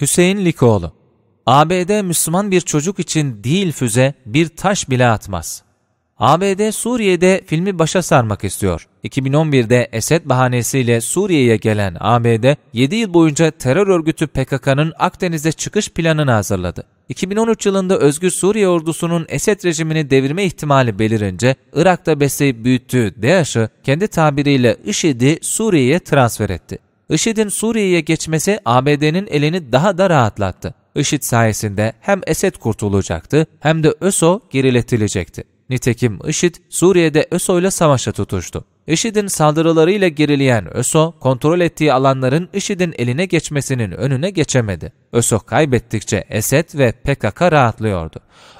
Hüseyin Likoğlu ABD Müslüman bir çocuk için değil füze, bir taş bile atmaz. ABD Suriye'de filmi başa sarmak istiyor. 2011'de Esed bahanesiyle Suriye'ye gelen ABD, 7 yıl boyunca terör örgütü PKK'nın Akdeniz'e çıkış planını hazırladı. 2013 yılında Özgür Suriye ordusunun Esed rejimini devirme ihtimali belirince Irak'ta besleyip büyüttüğü DAEŞ'ı kendi tabiriyle IŞİD'i Suriye'ye transfer etti. IŞİD'in Suriye'ye geçmesi ABD'nin elini daha da rahatlattı. IŞİD sayesinde hem Esed kurtulacaktı hem de ÖSO geriletilecekti. Nitekim IŞİD Suriye'de ÖSO ile savaşa tutuştu. IŞİD'in saldırılarıyla gerileyen ÖSO, kontrol ettiği alanların IŞİD'in eline geçmesinin önüne geçemedi. ÖSO kaybettikçe Esed ve PKK rahatlıyordu.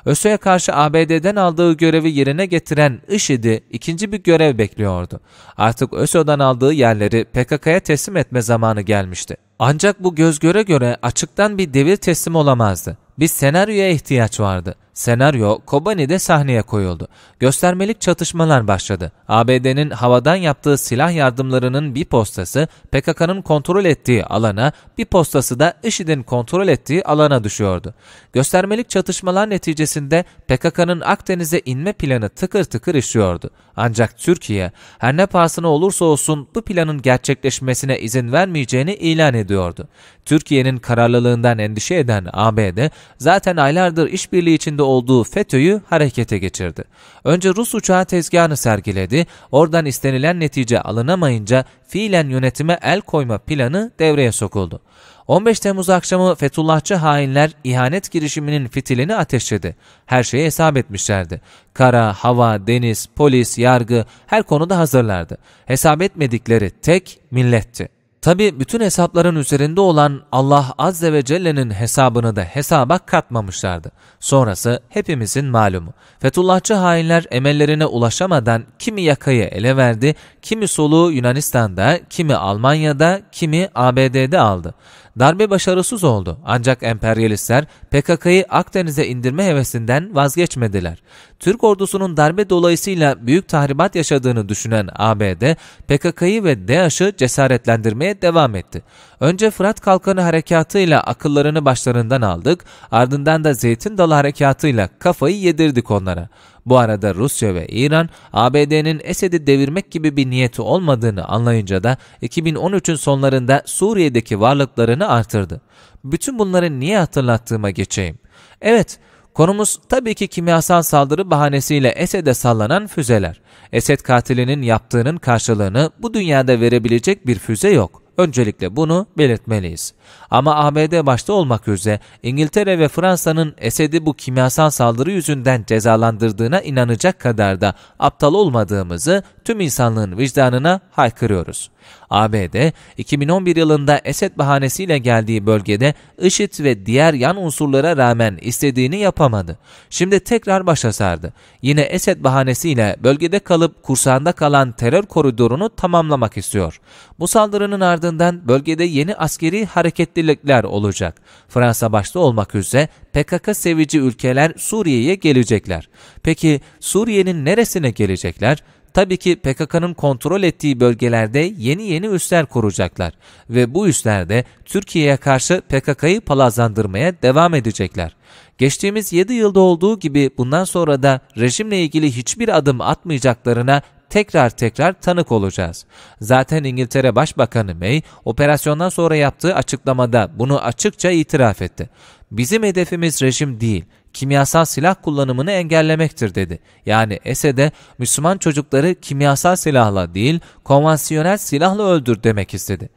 ÖSO'ya karşı ABD'den aldığı görevi yerine getiren IŞİD'i ikinci bir görev bekliyordu. Artık ÖSO'dan aldığı yerleri PKK'ya teslim etme zamanı gelmişti. Ancak bu göz göre göre açıktan bir devir teslim olamazdı. Bir senaryoya ihtiyaç vardı. Senaryo Kobani'de sahneye koyuldu. Göstermelik çatışmalar başladı. ABD'nin havadan yaptığı silah yardımlarının bir postası PKK'nın kontrol ettiği alana, bir postası da IŞİD'in kontrol ettiği alana düşüyordu. Göstermelik çatışmalar neticesinde PKK'nın Akdeniz'e inme planı tıkır tıkır işliyordu. Ancak Türkiye her ne pahasına olursa olsun bu planın gerçekleşmesine izin vermeyeceğini ilan ediyordu. Türkiye'nin kararlılığından endişe eden ABD zaten aylardır işbirliği içinde olduğu FETÖ'yü harekete geçirdi. Önce Rus uçağı tezgahını sergiledi, oradan istenilen netice alınamayınca fiilen yönetime el koyma planı devreye sokuldu. 15 Temmuz akşamı Fethullahçı hainler ihanet girişiminin fitilini ateşledi. Her şeyi hesap etmişlerdi. Kara, hava, deniz, polis, yargı her konuda hazırlardı. Hesap etmedikleri tek milletti. Tabi bütün hesapların üzerinde olan Allah Azze ve Celle'nin hesabını da hesaba katmamışlardı. Sonrası hepimizin malumu. Fethullahçı hainler emellerine ulaşamadan kimi yakayı ele verdi, kimi soluğu Yunanistan'da, kimi Almanya'da, kimi ABD'de aldı. Darbe başarısız oldu ancak emperyalistler PKK'yı Akdeniz'e indirme hevesinden vazgeçmediler. Türk ordusunun darbe dolayısıyla büyük tahribat yaşadığını düşünen ABD, PKK'yı ve Daş'ı cesaretlendirmeye yürümeye devam etti. Önce Fırat Kalkanı harekatıyla akıllarını başlarından aldık, ardından da Zeytin Dalı harekatıyla kafayı yedirdik onlara. Bu arada Rusya ve İran, ABD'nin Esed'i devirmek gibi bir niyeti olmadığını anlayınca da 2013'ün sonlarında Suriye'deki varlıklarını artırdı. Bütün bunları niye hatırlattığıma geçeyim. Evet, Konumuz tabii ki kimyasal saldırı bahanesiyle Esed'e sallanan füzeler. Esed katilinin yaptığının karşılığını bu dünyada verebilecek bir füze yok. Öncelikle bunu belirtmeliyiz. Ama ABD başta olmak üzere İngiltere ve Fransa'nın Esed'i bu kimyasal saldırı yüzünden cezalandırdığına inanacak kadar da aptal olmadığımızı tüm insanlığın vicdanına haykırıyoruz. ABD, 2011 yılında Esed bahanesiyle geldiği bölgede IŞİD ve diğer yan unsurlara rağmen istediğini yapamadı. Şimdi tekrar başa sardı. Yine Esed bahanesiyle bölgede kalıp kursağında kalan terör koridorunu tamamlamak istiyor. Bu saldırının ardından bölgede yeni askeri hareketlilikler olacak. Fransa başta olmak üzere PKK sevici ülkeler Suriye'ye gelecekler. Peki Suriye'nin neresine gelecekler? Tabii ki PKK'nın kontrol ettiği bölgelerde yeni yeni üsler kuracaklar ve bu üslerde Türkiye'ye karşı PKK'yı palazlandırmaya devam edecekler. Geçtiğimiz 7 yılda olduğu gibi bundan sonra da rejimle ilgili hiçbir adım atmayacaklarına tekrar tekrar tanık olacağız. Zaten İngiltere Başbakanı May operasyondan sonra yaptığı açıklamada bunu açıkça itiraf etti. Bizim hedefimiz rejim değil, kimyasal silah kullanımını engellemektir dedi. Yani Esed'e Müslüman çocukları kimyasal silahla değil konvansiyonel silahla öldür demek istedi.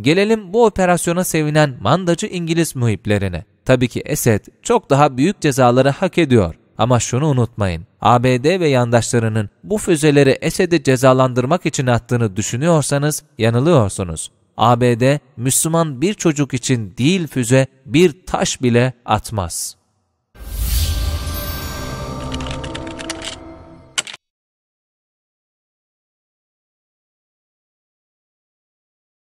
Gelelim bu operasyona sevinen mandacı İngiliz muhiplerine. Tabii ki Esed çok daha büyük cezaları hak ediyor. Ama şunu unutmayın, ABD ve yandaşlarının bu füzeleri Esed'i cezalandırmak için attığını düşünüyorsanız yanılıyorsunuz. ABD, Müslüman bir çocuk için değil füze, bir taş bile atmaz.''